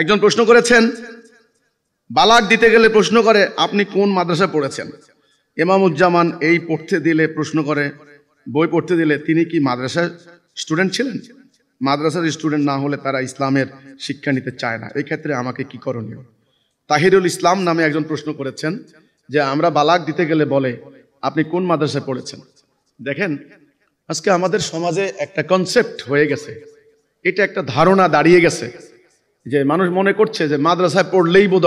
একজন প্রশ্ন করেছেন বালাক দিতে গেলে প্রশ্ন করে আপনি কোন মাদ্রাসায় পড়েছেন এমামুজ্জামান এই পড়তে দিলে প্রশ্ন করে বই পড়তে দিলে তিনি কি মাদ্রাসার স্টুডেন্ট ছিলেন মাদ্রাসার স্টুডেন্ট না হলে তারা ইসলামের শিক্ষা নিতে চায় না এক্ষেত্রে আমাকে কি করণীয় তাহিরুল ইসলাম নামে একজন প্রশ্ন করেছেন যে আমরা বালাক দিতে গেলে বলে আপনি কোন মাদ্রাসায় পড়েছেন দেখেন আজকে আমাদের সমাজে একটা কনসেপ্ট হয়ে গেছে এটা একটা ধারণা দাঁড়িয়ে গেছে যে মানুষ মনে করছে যে মাদ্রাসায় পড়লেই বোধ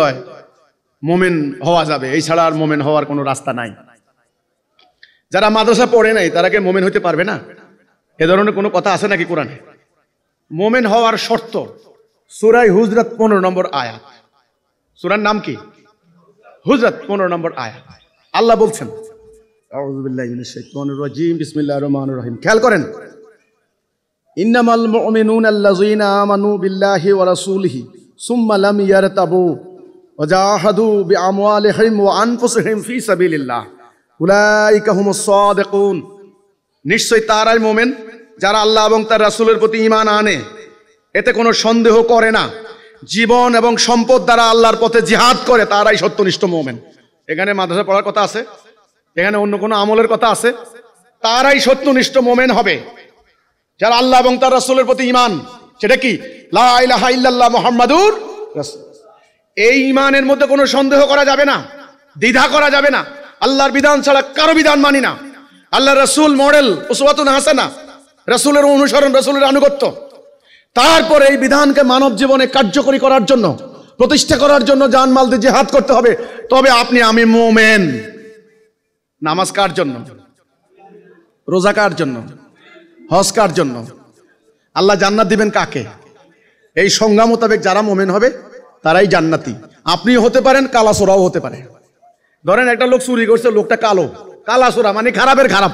মোমেন হওয়া যাবে এই ছাড়া আর মোমেন হওয়ার কোনো রাস্তা নাই যারা মাদ্রাসা পড়ে নাই তারা কে মোমেন হতে পারবে না এ ধরনের কোনো কথা আছে নাকি কোরআনে মোমেন হওয়ার শর্ত সুরাই হুজরত পনেরো নম্বর আয়াত সুরার নাম কি হুজরত পনেরো নম্বর আয়াত আল্লাহ বলছেন খেয়াল করেন ইন্নামাল মুমিনুন আল্লাযীনা আমানু বিল্লাহি ওয়া রাসূলিহি সুম্মা লাম ইয়ারতাবু ওয়া জাহাদু বিআমওয়ালিহিম ওয়া আনফুসিহিম ফি সাবিলিল্লাহ উলাইকা হুমুস সাদিকুন নিশ্চয় তারাই মোমেন যারা আল্লাহ এবং তার রাসূলের প্রতি ঈমান আনে এতে কোনো সন্দেহ করে না জীবন এবং সম্পদ দ্বারা আল্লাহর পথে জিহাদ করে তারাই সত্যনিষ্ঠ মোমেন এখানে মাদ্রাসা পড়ার কথা আছে এখানে অন্য কোনো আমলের কথা আছে তারাই সত্যনিষ্ঠ মোমেন হবে যার আল্লাহ এবং তার রাসুলের প্রতি ইমান সেটা কি লাহ মোহাম্মদুর এই ইমানের মধ্যে কোনো সন্দেহ করা যাবে না দ্বিধা করা যাবে না আল্লাহর বিধান ছাড়া কারো বিধান মানি না আল্লাহ রসুল মডেল উসবাতুন হাসানা রসুলের অনুসরণ রসুলের আনুগত্য তারপর এই বিধানকে মানব জীবনে কার্যকরী করার জন্য প্রতিষ্ঠা করার জন্য জানমাল দিয়ে জেহাদ করতে হবে তবে আপনি আমি মোমেন নামাজ কার জন্য রোজা কার জন্য হজ কার জন্য আল্লাহ জান্নাত দিবেন কাকে এই সংজ্ঞা মোতাবেক যারা মোমেন হবে তারাই জান্নাতি আপনি হতে পারেন কালাসোরাও হতে পারে ধরেন একটা লোক চুরি করছে লোকটা কালো কালাসোরা মানে খারাপের খারাপ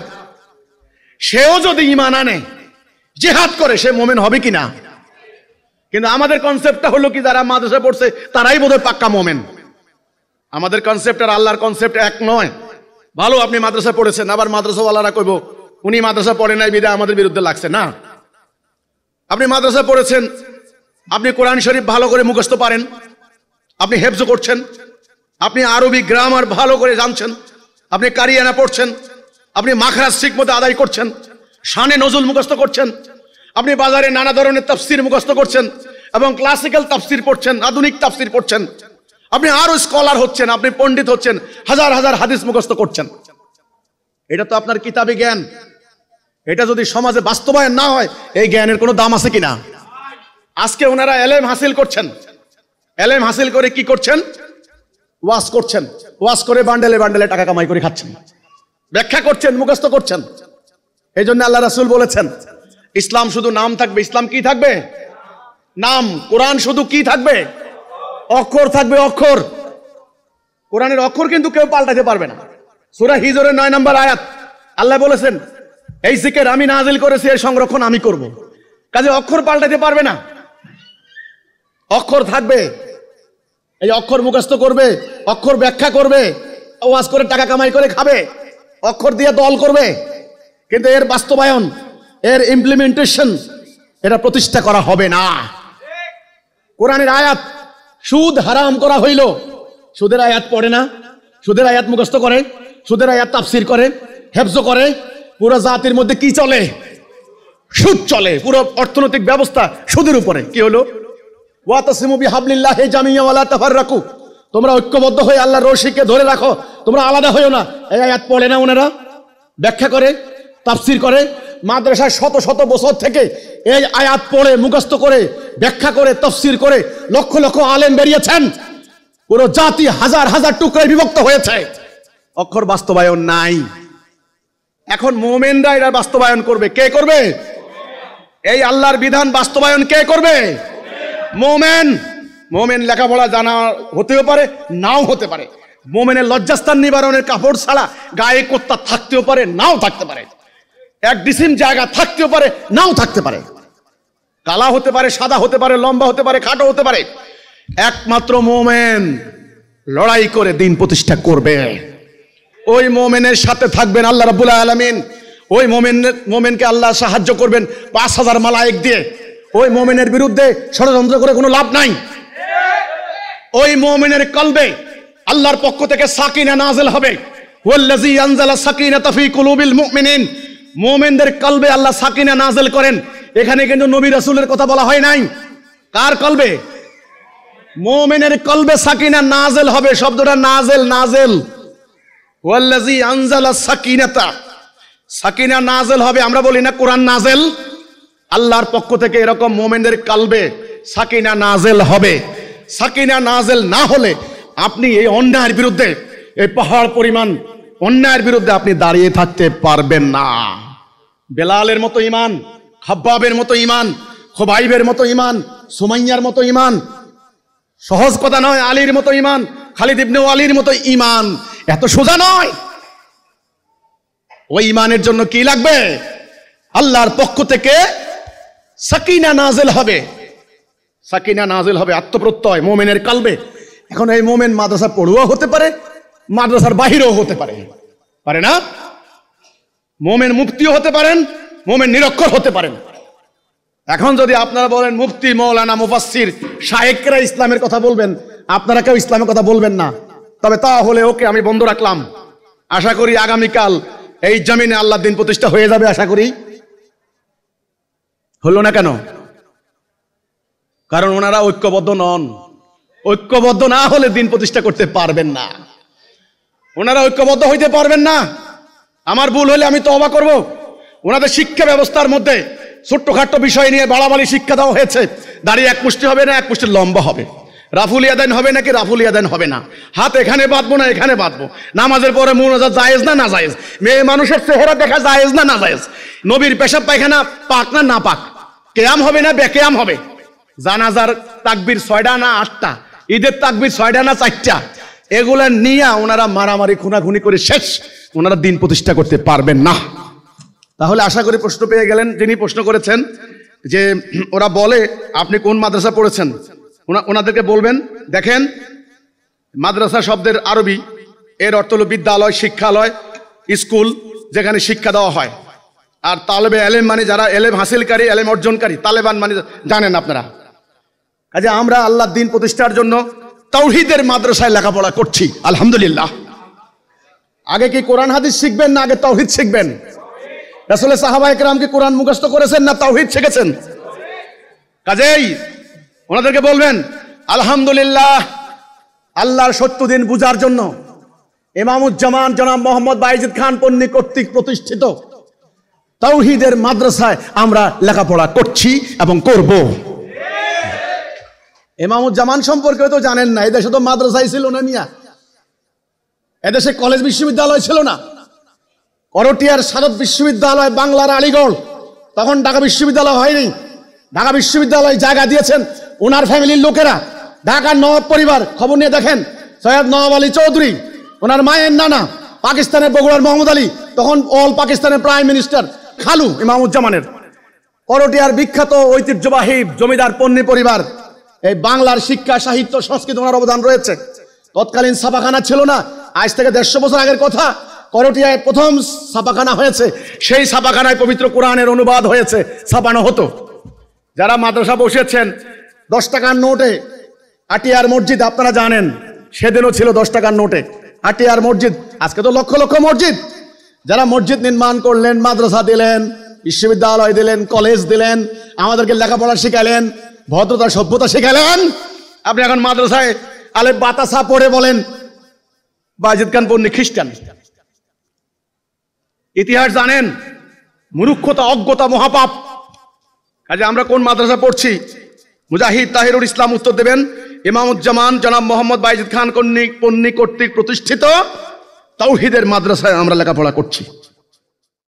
সেও যদি ইমান আনে যে হাত করে সে মোমেন হবে কি না কিন্তু আমাদের কনসেপ্টটা হলো কি যারা মাদ্রাসা পড়ছে তারাই বোধহয় পাক্কা মোমেন আমাদের কনসেপ্ট আর আল্লাহর কনসেপ্ট এক নয় ভালো আপনি মাদ্রাসা পড়েছেন আবার মাদ্রাসাওয়ালারা কইব উনি মাদ্রাসা পড়ে নাই বিদায় আমাদের বিরুদ্ধে লাগছে না আপনি মাদ্রাসা পড়েছেন আপনি কোরআন শরীফ ভালো করে মুখস্থ পারেন আপনি হেফজ করছেন আপনি আরবি গ্রামার ভালো করে জানছেন আপনি কারিয়ানা পড়ছেন আপনি মাখরাজ শিখ মতো আদায় করছেন শানে নজুল মুখস্থ করছেন আপনি বাজারে নানা ধরনের তাফসির মুখস্থ করছেন এবং ক্লাসিক্যাল তাফসির পড়ছেন আধুনিক তাফসির পড়ছেন আপনি আরও স্কলার হচ্ছেন আপনি পণ্ডিত হচ্ছেন হাজার হাজার হাদিস মুখস্থ করছেন এটা তো আপনার কিতাবে জ্ঞান এটা যদি সমাজে বাস্তবায়ন না হয় এই জ্ঞানের কোনো দাম আছে কিনা আজকে ওনারা এলেম হাসিল করছেন এলেম হাসিল করে কি করছেন ওয়াশ করছেন ওয়াশ করে বান্ডেলে বান্ডেলে টাকা কামাই করে খাচ্ছেন ব্যাখ্যা করছেন মুখস্থ করছেন এই জন্য আল্লাহ রাসুল বলেছেন ইসলাম শুধু নাম থাকবে ইসলাম কি থাকবে নাম কোরআন শুধু কি থাকবে অক্ষর থাকবে অক্ষর কোরআনের অক্ষর কিন্তু কেউ পাল্টাতে পারবে না সুরা হিজরের নয় নম্বর আয়াত আল্লাহ বলেছেন এই জিকের আমি নাজিল করেছি এর সংরক্ষণ আমি করব। কাজে অক্ষর পাল্টাতে পারবে না অক্ষর থাকবে এই অক্ষর মুখস্থ করবে অক্ষর ব্যাখ্যা করবে ওয়াজ করে টাকা কামাই করে খাবে অক্ষর দিয়ে দল করবে কিন্তু এর বাস্তবায়ন এর ইমপ্লিমেন্টেশন এটা প্রতিষ্ঠা করা হবে না কোরআনের আয়াত সুদ হারাম করা হইল সুদের আয়াত পড়ে না সুদের আয়াত মুখস্থ করে সুদের আয়াত তাফসির করে হেফজ করে পুরো জাতির মধ্যে কি চলে সুদ চলে পুরো অর্থনৈতিক ব্যবস্থা সুদের উপরে কি হলো ওয়াতাসিমুবি হাবলিল্লাহ হে জামিয়াওয়ালা তাফার রাখু তোমরা ঐক্যবদ্ধ হয়ে আল্লাহ রশিকে ধরে রাখো তোমরা আলাদা হয়েও না এই আয়াত পড়ে না ওনারা ব্যাখ্যা করে তাফসির করে মাদ্রাসায় শত শত বছর থেকে এই আয়াত পড়ে মুখস্থ করে ব্যাখ্যা করে তফসির করে লক্ষ লক্ষ আলেম বেরিয়েছেন পুরো জাতি হাজার হাজার টুকরায় বিভক্ত হয়েছে অক্ষর বাস্তবায়ন নাই এখন মোমেনরা এটা বাস্তবায়ন করবে কে করবে এই আল্লাহর বিধান বাস্তবায়ন কে করবে মোমেন মোমেন লেখাপড়া জানা হতেও পারে নাও হতে পারে মোমেনের লজ্জাস্থান নিবারণের কাপড় ছাড়া গায়ে কোত্তা থাকতেও পারে নাও থাকতে পারে এক ডিসিম জায়গা থাকতেও পারে নাও থাকতে পারে কালা হতে পারে সাদা হতে পারে লম্বা হতে পারে খাটো হতে পারে একমাত্র মোমেন লড়াই করে দিন প্রতিষ্ঠা করবে ওই মোমেনের সাথে থাকবেন আল্লাহ রাবুল আলমিন ওই মোমেনের মোমেনকে আল্লাহ সাহায্য করবেন পাঁচ হাজার মালায়েক দিয়ে ওই মোমেনের বিরুদ্ধে ষড়যন্ত্র করে কোনো লাভ নাই ওই মোমেনের কলবে আল্লাহর পক্ষ থেকে সাকিনা নাজেল হবে ওয়াল্লাজি আনজালা সাকিনা তাফি কুলুবিল মুমিনিন মোমেনদের কলবে আল্লাহ সাকিনা নাজেল করেন এখানে কিন্তু নবী রাসুলের কথা বলা হয় নাই কার কলবে মোমেনের কলবে সাকিনা নাজেল হবে শব্দটা নাজেল নাজেল ওয়াল্লাজি আনজালা সাকিনাতা সাকিনা নাজেল হবে আমরা বলি না কোরআন নাজেল আল্লাহর পক্ষ থেকে এরকম মোমেনদের কালবে সাকিনা নাজেল হবে সাকিনা নাজেল না হলে আপনি এই অন্যায়ের বিরুদ্ধে এই পাহাড় পরিমাণ অন্যায়ের বিরুদ্ধে আপনি দাঁড়িয়ে থাকতে পারবেন না বেলালের মতো ইমান খাব্বাবের মতো ইমান খোবাইবের মতো ইমান সুমাইয়ার মতো ইমান সহজ কথা নয় আলীর মতো ইমান খালিদ ইবনে আলীর মতো ইমান এত সোজা নয় ওই ইমানের জন্য কি লাগবে আল্লাহর পক্ষ থেকে সাকিনা নাজেল হবে সাকিনা নাজেল হবে আত্মপ্রত্যয় মোমেনের কালবে এখন এই মোমেন মাদ্রাসা পড়ুয়া হতে পারে মাদ্রাসার বাহিরেও হতে পারে পারে না মোমেন মুফতিও হতে পারেন মোমেন নিরক্ষর হতে পারেন এখন যদি আপনারা বলেন মুফতি মৌলানা মুফাসির শাহেকরা ইসলামের কথা বলবেন আপনারা কেউ ইসলামের কথা বলবেন না তবে তা হলে ওকে আমি বন্ধ রাখলাম আশা করি আগামীকাল এই জমিনে আল্লাহ দিন প্রতিষ্ঠা হয়ে যাবে আশা করি হলো না কেন কারণ ওনারা ঐক্যবদ্ধ নন ঐক্যবদ্ধ না হলে দিন প্রতিষ্ঠা করতে পারবেন না ওনারা ঐক্যবদ্ধ হইতে পারবেন না আমার ভুল হলে আমি তো অবা করবো ওনাদের শিক্ষা ব্যবস্থার মধ্যে ছোট্টখাট্ট বিষয় নিয়ে বাড়াবাড়ি শিক্ষা দেওয়া হয়েছে দাঁড়িয়ে এক পুষ্টি হবে না এক পুষ্টি লম্বা হবে রাফুল ইয়াদান হবে নাকি রাফুল ইয়াদান হবে না হাত এখানে বাঁধবো না এখানে বাঁধবো নামাজের পরে মোনাজাত জায়েজ না না জায়েজ মেয়ে মানুষের চেহারা দেখা জায়েজ না না জায়েজ নবীর পেশাব পায়খানা পাক না না পাক কেয়াম হবে না বেকেয়াম হবে জানাজার তাকবির ছয়টা না আটটা ঈদের তাকবির ছয়টা না চারটা এগুলা নিয়ে ওনারা মারামারি খুনাখুনি করে শেষ ওনারা দিন প্রতিষ্ঠা করতে পারবেন না তাহলে আশা করি প্রশ্ন পেয়ে গেলেন যিনি প্রশ্ন করেছেন যে ওরা বলে আপনি কোন মাদ্রাসা পড়েছেন ওনাদেরকে বলবেন দেখেন মাদ্রাসা শব্দের আরবি এর অর্থ হলো বিদ্যালয় শিক্ষালয় স্কুল যেখানে শিক্ষা দেওয়া হয় আর তালেবে এলেম মানে যারা এলেম হাসিলকারী এলেম অর্জনকারী তালেবান মানে জানেন আপনারা কাজে আমরা আল্লাহ দিন প্রতিষ্ঠার জন্য তাওহিদের মাদ্রাসায় লেখাপড়া করছি আলহামদুলিল্লাহ আগে কি কোরআন হাদিস শিখবেন না আগে তাওহিদ শিখবেন রাসলে সাহাবা একরাম কি কোরআন মুখস্থ করেছেন না তাওহিদ শিখেছেন কাজেই ওনাদেরকে বলবেন আলহামদুলিল্লাহ আল্লাহর সত্য দিন বুঝার জন্য ইমামুজ্জামান জনাব মোহাম্মদ বাইজিদ খান পন্নী কর্তৃক প্রতিষ্ঠিত তৌহিদের মাদ্রাসায় আমরা লেখাপড়া করছি এবং করব ইমামুজ্জামান সম্পর্কে তো জানেন না এদেশে তো মাদ্রাসাই ছিল না মিয়া এদেশে কলেজ বিশ্ববিদ্যালয় ছিল না করটিয়ার সারদ বিশ্ববিদ্যালয় বাংলার আলিগড় তখন ঢাকা বিশ্ববিদ্যালয় হয়নি ঢাকা বিশ্ববিদ্যালয়ে জায়গা দিয়েছেন ওনার ফ্যামিলির লোকেরা ঢাকার নবাব পরিবার খবর নিয়ে দেখেন সৈয়দ নওয়াব আলী চৌধুরী ওনার মায়ের নানা পাকিস্তানের বগুড়ার মোহাম্মদ আলী তখন অল পাকিস্তানের প্রাইম মিনিস্টার খালু ইমামুজ্জামানের করটিয়ার বিখ্যাত ঐতিহ্যবাহী জমিদার পণ্য পরিবার এই বাংলার শিক্ষা সাহিত্য সংস্কৃতি ওনার অবদান রয়েছে তৎকালীন ছাপাখানা ছিল না আজ থেকে দেড়শো বছর আগের কথা করটিয়ায় প্রথম ছাপাখানা হয়েছে সেই ছাপাখানায় পবিত্র কোরআনের অনুবাদ হয়েছে ছাপানো হতো যারা মাদ্রাসা বসেছেন দশ টাকার নোটে আটিয়ার মসজিদ আপনারা জানেন সেদিনও ছিল দশ টাকার নোটে আটিয়ার মসজিদ আজকে তো লক্ষ লক্ষ মসজিদ যারা মসজিদ নির্মাণ করলেন মাদ্রাসা দিলেন বিশ্ববিদ্যালয় দিলেন কলেজ দিলেন আমাদেরকে লেখাপড়া শেখালেন ভদ্রতা সভ্যতা শেখালেন আপনি এখন মাদ্রাসায় আলে বাতাসা পড়ে বলেন বাজিদ খান পন্নি খ্রিস্টান ইতিহাস জানেন মূর্খতা অজ্ঞতা মহাপাপ কাজে আচ্ছা, আমরা কোন মাদ্রাসা পড়ছি মুজাহিদ তাহিরুল ইসলাম উত্তর দেবেন ইমামুজ্জামান জনাব মোহাম্মদ বাইজিদ খান কন্যা কন্যা কর্তৃক প্রতিষ্ঠিত তাওহিদের মাদ্রাসায় আমরা লেখাপড়া করছি